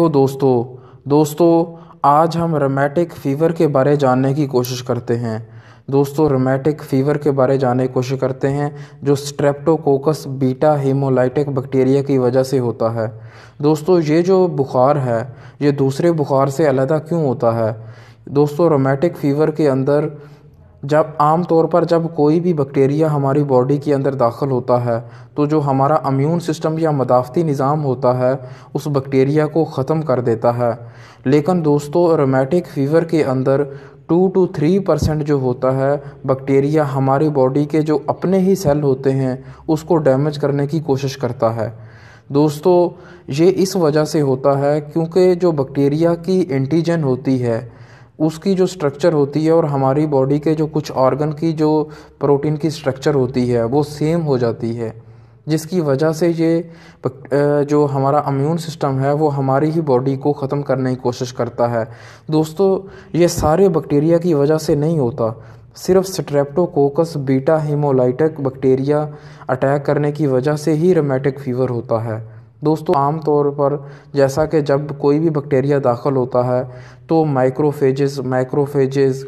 हो दोस्तों दोस्तों आज हम रोमैटिक फ़ीवर के बारे जानने की कोशिश करते हैं दोस्तों रोमैटिक फ़ीवर के बारे जानने की कोशिश करते हैं जो स्ट्रेप्टोकोकस बीटा हीमोलाइटिक बैक्टीरिया की वजह से होता है दोस्तों ये जो बुखार है ये दूसरे बुखार से अलहदा क्यों होता है दोस्तों रोमैटिक फ़ीवर के अंदर जब आम तौर पर जब कोई भी बैक्टीरिया हमारी बॉडी के अंदर दाखिल होता है तो जो हमारा अम्यून सिस्टम या मदाफ़ती निज़ाम होता है उस बैक्टीरिया को ख़त्म कर देता है लेकिन दोस्तों रोमेटिक फ़ीवर के अंदर टू टू थ्री परसेंट जो होता है बैक्टीरिया हमारी बॉडी के जो अपने ही सेल होते हैं उसको डैमेज करने की कोशिश करता है दोस्तों ये इस वजह से होता है क्योंकि जो बैक्टीरिया की एंटीजन होती है उसकी जो स्ट्रक्चर होती है और हमारी बॉडी के जो कुछ ऑर्गन की जो प्रोटीन की स्ट्रक्चर होती है वो सेम हो जाती है जिसकी वजह से ये जो हमारा अम्यून सिस्टम है वो हमारी ही बॉडी को ख़त्म करने की कोशिश करता है दोस्तों ये सारे बैक्टीरिया की वजह से नहीं होता सिर्फ Streptococcus beta haemolytic bacteria attack करने की वजह से ही रोमेटिक फीवर होता है दोस्तों आम तौर पर जैसा कि जब कोई भी बैक्टीरिया दाखिल होता है तो माइक्रोफेजेस माइक्रोफेजेस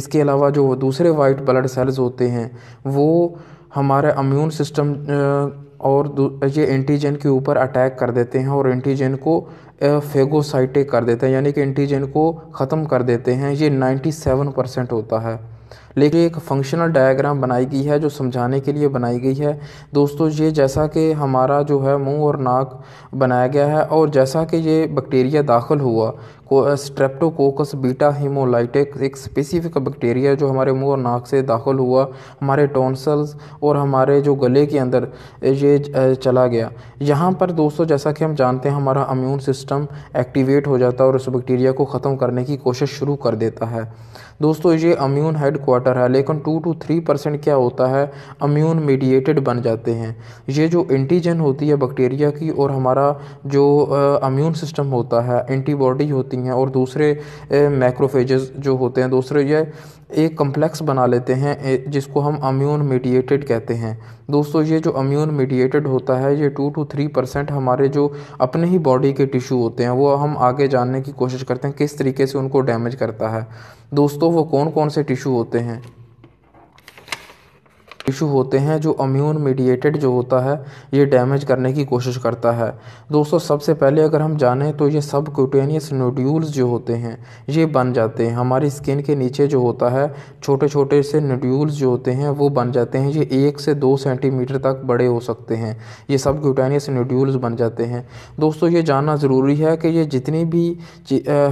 इसके अलावा जो दूसरे वाइट ब्लड सेल्स होते हैं वो हमारे अम्यून सिस्टम और ये एंटीजन के ऊपर अटैक कर देते हैं और एंटीजन को फेगोसाइटिक कर देते हैं यानी कि एंटीजन को ख़त्म कर देते हैं ये 97 परसेंट होता है लेकिन एक फंक्शनल डायग्राम बनाई गई है जो समझाने के लिए बनाई गई है दोस्तों ये जैसा कि हमारा जो है मुंह और नाक बनाया गया है और जैसा कि ये बैक्टीरिया दाखिल हुआ को स्ट्रेप्टोकोकस बीटा हीमोलाइटिक एक स्पेसिफिक बैक्टीरिया जो हमारे मुंह और नाक से दाखिल हुआ हमारे टॉन्सल्स और हमारे जो गले के अंदर ये चला गया यहाँ पर दोस्तों जैसा कि हम जानते हैं हमारा इम्यून सिस्टम एक्टिवेट हो जाता है और उस बैक्टीरिया को ख़त्म करने की कोशिश शुरू कर देता है दोस्तों ये अम्यून हेड क्वार्टर है लेकिन टू टू थ्री परसेंट क्या होता है अम्यून मीडिएटेड बन जाते हैं ये जो एंटीजन होती है बैक्टीरिया की और हमारा जो अम्यून सिस्टम होता है एंटीबॉडी होती लेती हैं और दूसरे मैक्रोफेजेस जो होते हैं दूसरे ये एक कम्प्लेक्स बना लेते हैं जिसको हम अम्यून मीडिएटेड कहते हैं दोस्तों ये जो अम्यून मीडिएटेड होता है ये टू टू थ्री परसेंट हमारे जो अपने ही बॉडी के टिश्यू होते हैं वो हम आगे जानने की कोशिश करते हैं किस तरीके से उनको डैमेज करता है दोस्तों वो कौन कौन से टिश्यू होते हैं टिश्यू होते हैं जो अम्यून मीडिएटेड जो होता है ये डैमेज करने की कोशिश करता है दोस्तों सबसे पहले अगर हम जानें तो ये सब क्यूटेनियस नोड्यूल्स जो होते हैं ये बन जाते हैं हमारी स्किन के नीचे जो होता है छोटे छोटे से नोड्यूल्स जो होते हैं वो बन जाते हैं ये एक से दो सेंटीमीटर तक बड़े हो सकते हैं ये सब क्यूटेनियस नोड्यूल्स बन जाते हैं दोस्तों ये जानना ज़रूरी है कि ये जितनी भी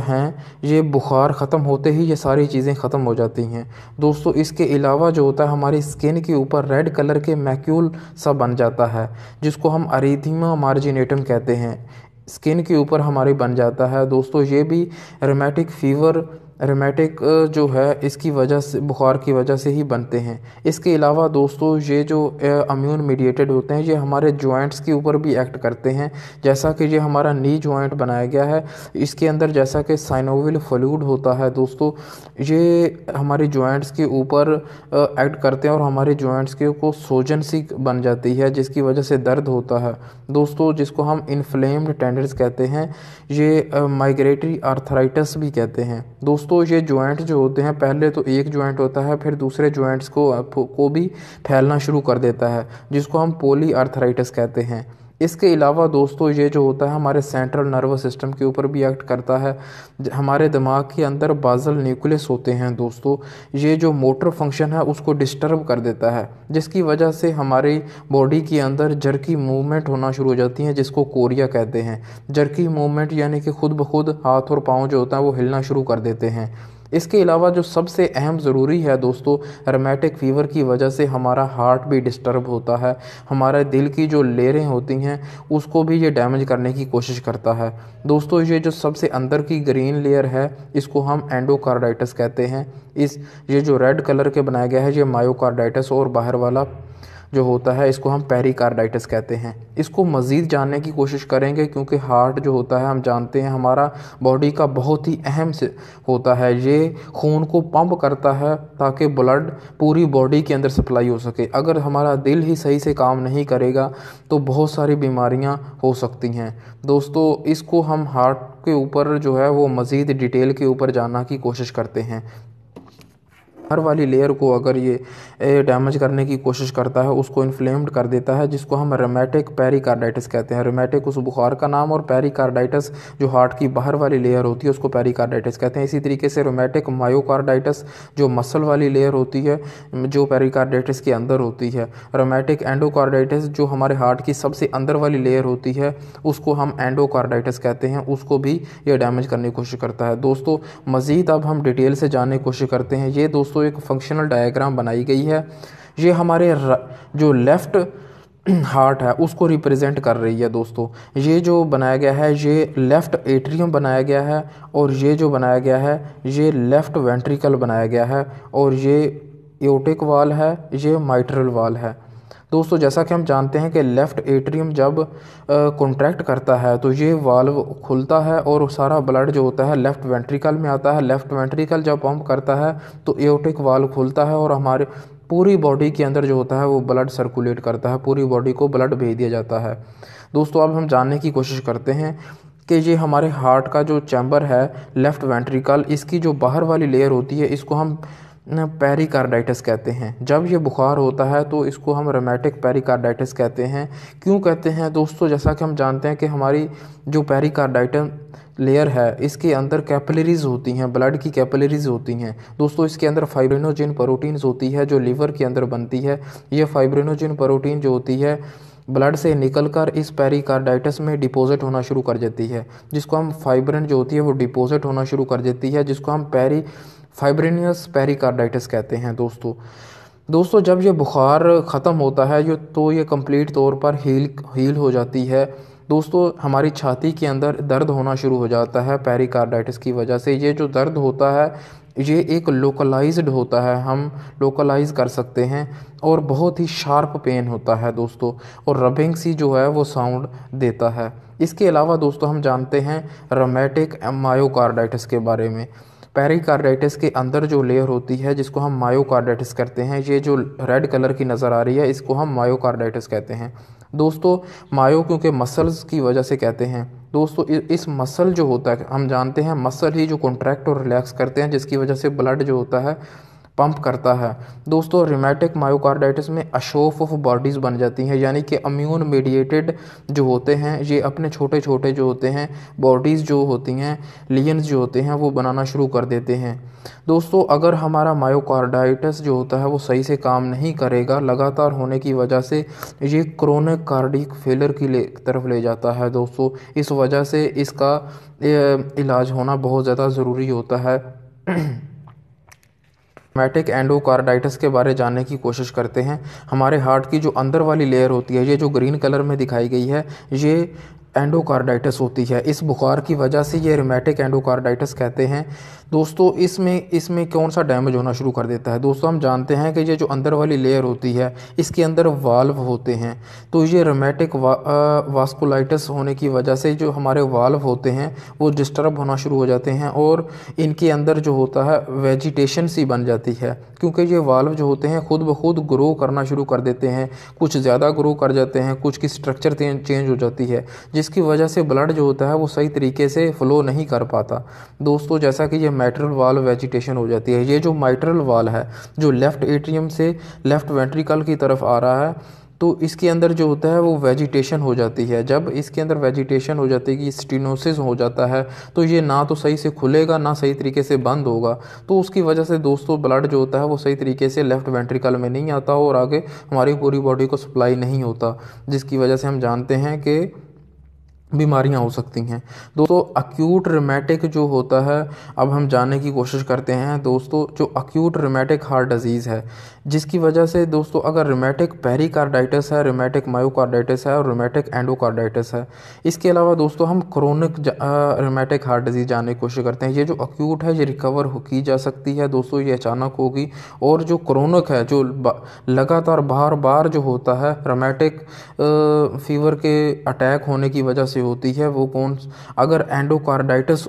हैं ये बुखार ख़त्म होते ही ये सारी चीज़ें ख़त्म हो जाती हैं दोस्तों इसके अलावा जो होता है हमारी स्किन के ऊपर रेड कलर के मैक्यूल सा बन जाता है जिसको हम अरिथिमा मार्जिनेटम कहते हैं स्किन के ऊपर हमारे बन जाता है दोस्तों ये भी रोमैटिक फीवर एरोमेटिक जो है इसकी वजह से बुखार की वजह से ही बनते हैं इसके अलावा दोस्तों ये जो अम्यून मीडिएटेड होते हैं ये हमारे जॉइंट्स के ऊपर भी एक्ट करते हैं जैसा कि ये हमारा नी जॉइंट बनाया गया है इसके अंदर जैसा कि साइनोविल फ्लूड होता है दोस्तों ये हमारे जॉइंट्स के ऊपर एक्ट करते हैं और हमारे जॉइंट्स के को सोजन सी बन जाती है जिसकी वजह से दर्द होता है दोस्तों जिसको हम इन्फ्लेम्ड टेंडर्स कहते हैं ये माइग्रेटरी आर्थराइटस भी कहते हैं दोस्तों दोस्तों ये जॉइंट जो होते हैं पहले तो एक जॉइंट होता है फिर दूसरे जॉइंट्स को को भी फैलना शुरू कर देता है जिसको हम पोली आर्थराइटिस कहते हैं इसके अलावा दोस्तों ये जो होता है हमारे सेंट्रल नर्वस सिस्टम के ऊपर भी एक्ट करता है हमारे दिमाग के अंदर बाजल न्यूक्लियस होते हैं दोस्तों ये जो मोटर फंक्शन है उसको डिस्टर्ब कर देता है जिसकी वजह से हमारी बॉडी के अंदर जर्की मूवमेंट होना शुरू हो जाती है जिसको कोरिया कहते हैं जर्की मूवमेंट यानी कि खुद ब खुद हाथ और पाँव जो होता है वो हिलना शुरू कर देते हैं इसके अलावा जो सबसे अहम ज़रूरी है दोस्तों रोमैटिक फ़ीवर की वजह से हमारा हार्ट भी डिस्टर्ब होता है हमारे दिल की जो लेरें होती हैं उसको भी ये डैमेज करने की कोशिश करता है दोस्तों ये जो सबसे अंदर की ग्रीन लेयर है इसको हम एंडोकार्डाइटिस कहते हैं इस ये जो रेड कलर के बनाया गया है ये मायोकार्डाइटिस और बाहर वाला जो होता है इसको हम पेरिकार्डाइटिस कहते हैं इसको मज़ीद जानने की कोशिश करेंगे क्योंकि हार्ट जो होता है हम जानते हैं हमारा बॉडी का बहुत ही अहम से होता है ये खून को पंप करता है ताकि ब्लड पूरी बॉडी के अंदर सप्लाई हो सके अगर हमारा दिल ही सही से काम नहीं करेगा तो बहुत सारी बीमारियाँ हो सकती हैं दोस्तों इसको हम हार्ट के ऊपर जो है वो मज़ीद डिटेल के ऊपर जानना की कोशिश करते हैं बाहर वाली लेयर को अगर ये डैमेज करने की कोशिश करता है उसको इन्फ्लेम्ड कर देता है जिसको हम रोमैटिक पेरिकार्डाइटिस कहते हैं रोमैटिक उस बुखार का नाम और पेरिकार्डाइटिस जो हार्ट की बाहर वाली लेयर होती है उसको पेरिकार्डाइटिस कहते हैं इसी तरीके से रोमैटिक मायोकार्डाइटिस जो मसल वाली लेयर होती है जो पेरिकार्डाइटिस के अंदर होती है रोमैटिक एंडोकार्डाइटिस जो हमारे हार्ट की सबसे अंदर वाली लेयर होती है उसको हम एंडोकार्डाइटिस कहते हैं उसको भी ये डैमेज करने की कोशिश करता है दोस्तों मज़ीद अब हम डिटेल से जानने की कोशिश करते हैं ये दोस्तों दोस्तों एक फंक्शनल डायग्राम बनाई गई है ये हमारे जो लेफ़्ट हार्ट है उसको रिप्रेजेंट कर रही है दोस्तों ये जो बनाया गया है ये लेफ़्ट एट्रियम बनाया गया है और ये जो बनाया गया है ये लेफ़्ट वेंट्रिकल बनाया गया है और ये एओटिक वाल है ये माइट्रल वाल है दोस्तों जैसा कि हम जानते हैं कि लेफ़्ट एट्रियम जब कॉन्ट्रैक्ट करता है तो ये वाल्व खुलता है और सारा ब्लड जो होता है लेफ़्ट वेंट्रिकल में आता है लेफ़्ट वेंट्रिकल जब पम्प करता है तो एओटिक वाल्व खुलता है और हमारे पूरी बॉडी के अंदर जो होता है वो ब्लड सर्कुलेट करता है पूरी बॉडी को ब्लड भेज दिया जाता है दोस्तों अब हम जानने की कोशिश करते हैं कि ये हमारे हार्ट का जो चैम्बर है लेफ़्ट वेंट्रिकल इसकी जो बाहर वाली लेयर होती है इसको हम पेरिकार्डाइटिस कहते हैं जब ये बुखार होता है तो इसको हम रोमैटिक पेरिकार्डाइटिस कहते हैं क्यों कहते हैं दोस्तों जैसा कि हम जानते हैं कि हमारी जो पेरिकार्डाइटम लेयर है इसके अंदर कैपिलरीज होती हैं ब्लड की कैपिलरीज होती हैं दोस्तों इसके अंदर फाइब्रिनोजिन प्रोटीन्स होती है जो लीवर के अंदर बनती है ये फाइब्रिनोजिन प्रोटीन जो होती है ब्लड से निकलकर इस पेरिकार्डाइटिस में डिपॉजिट होना शुरू कर देती है जिसको हम फाइब्रिन जो होती है वो डिपॉजिट होना शुरू कर देती है जिसको हम पेरी फाइब्रेनियस पेरिकार्डाइटिस कहते हैं दोस्तों दोस्तों जब ये बुखार ख़त्म होता है ये तो ये कंप्लीट तौर पर हील हील हो जाती है दोस्तों हमारी छाती के अंदर दर्द होना शुरू हो जाता है पेरिकार्डाइटिस की वजह से ये जो दर्द होता है ये एक लोकलाइज्ड होता है हम लोकलाइज कर सकते हैं और बहुत ही शार्प पेन होता है दोस्तों और रबिंग सी जो है वो साउंड देता है इसके अलावा दोस्तों हम जानते हैं रोमेटिक मायोकार्डाइटिस के बारे में पेरिकार्डाइटिस के अंदर जो लेयर होती है जिसको हम मायोकार्डाइटिस कहते हैं ये जो रेड कलर की नज़र आ रही है इसको हम मायोकार्डाइटिस कहते हैं दोस्तों मायो क्योंकि मसल्स की वजह से कहते हैं दोस्तों इस मसल जो होता है हम जानते हैं मसल ही जो कॉन्ट्रैक्ट और रिलैक्स करते हैं जिसकी वजह से ब्लड जो होता है पंप करता है दोस्तों रिमेटिक मायोकार्डाइटिस में अशोफ ऑफ बॉडीज़ बन जाती हैं यानी कि अम्यून मीडिएटेड जो होते हैं ये अपने छोटे छोटे जो होते हैं बॉडीज़ जो होती हैं लियंस जो होते हैं वो बनाना शुरू कर देते हैं दोस्तों अगर हमारा मायोकार्डाइटिस जो होता है वो सही से काम नहीं करेगा लगातार होने की वजह से ये क्रोनिक कार्डिक फेलर की ले, तरफ ले जाता है दोस्तों इस वजह से इसका इलाज होना बहुत ज़्यादा ज़रूरी होता है मैटिक एंडोकार्डाइटिस के बारे जानने की कोशिश करते हैं हमारे हार्ट की जो अंदर वाली लेयर होती है ये जो ग्रीन कलर में दिखाई गई है ये एंडोकार्डाइटिस होती है इस बुखार की वजह से ये रिमेटिक एंडोकार्डाइटिस कहते हैं दोस्तों इसमें इसमें कौन सा डैमेज होना शुरू कर देता है दोस्तों हम जानते हैं कि ये जो अंदर वाली लेयर होती है इसके अंदर वाल्व होते हैं तो ये रोमेटिक वा, वास्कुलाइटिस होने की वजह से जो हमारे वाल्व होते हैं वो डिस्टर्ब होना शुरू हो जाते हैं और इनके अंदर जो होता है वेजिटेशन सी बन जाती है क्योंकि ये वाल्व जो होते हैं ख़ुद ब खुद ग्रो करना शुरू कर देते हैं कुछ ज़्यादा ग्रो कर जाते हैं कुछ की स्ट्रक्चर चेंज हो जाती है जिसकी वजह से ब्लड जो होता है वो सही तरीके से फ़्लो नहीं कर पाता दोस्तों जैसा कि ये मैट्रल वाल वेजिटेशन हो जाती है ये जो माइट्रल वाल है जो लेफ़्ट एट्रियम से लेफ़्ट वेंट्रिकल की तरफ आ रहा है तो इसके अंदर जो होता है वो वेजिटेशन हो जाती है जब इसके अंदर वेजिटेशन हो जाती है स्टिनोसिस हो जाता है तो ये ना तो सही से खुलेगा ना सही तरीके से बंद होगा तो उसकी वजह से दोस्तों ब्लड जो होता है वो सही तरीके से लेफ़्ट वेंट्रिकल में नहीं आता और आगे हमारी पूरी बॉडी को सप्लाई नहीं होता जिसकी वजह से हम जानते हैं कि बीमारियां हो सकती हैं दोस्तों अक्यूट रिमेटिक जो होता है अब हम जानने की कोशिश करते हैं दोस्तों जो अक्यूट रिमेटिक हार्ट डिजीज़ है जिसकी वजह से दोस्तों अगर रिमेटिक पेरिकार्डाइटिस है रिमेटिक मायोकार्डाइटिस है और रिमेटिक एंडोकार्डाइटिस है इसके अलावा दोस्तों हम क्रोनिक रिमेटिक हार्ट डिजीज़ जानने की कोशिश करते हैं ये जो अक्यूट है ये रिकवर की जा सकती है दोस्तों ये अचानक होगी और जो क्रोनिक है जो लगातार बार बार जो होता है रोमैटिक फीवर के अटैक होने की वजह से होती है वो कौन अगर एंडोकार्डाइटिस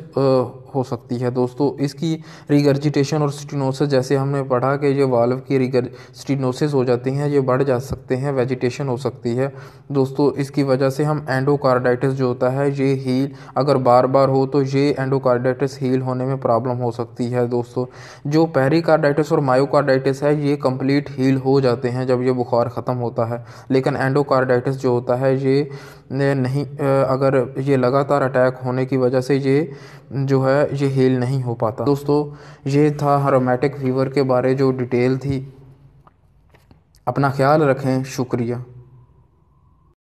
हो सकती है दोस्तों इसकी रिगर्जिटेशन और स्टिनोसिस जैसे हमने पढ़ा कि ये वाल्व की रिगर स्टिनोसिस हो जाती हैं ये बढ़ जा सकते हैं वेजिटेशन हो सकती है दोस्तों इसकी वजह से हम एंडोकार्डाइटिस जो होता है ये हील अगर बार बार हो तो ये एंडोकार्डाइटिस हील होने में प्रॉब्लम हो सकती है दोस्तों जो पेरीकार्डाइटिस और मायोकार्डाइटिस है ये कंप्लीट हील हो जाते हैं जब ये बुखार ख़त्म होता है लेकिन एंडोकार्डाइटिस जो होता है ये नहीं अगर ये लगातार अटैक होने की वजह से ये जो है है ये हील नहीं हो पाता दोस्तों ये था हरोमेटिक फीवर के बारे जो डिटेल थी अपना ख्याल रखें शुक्रिया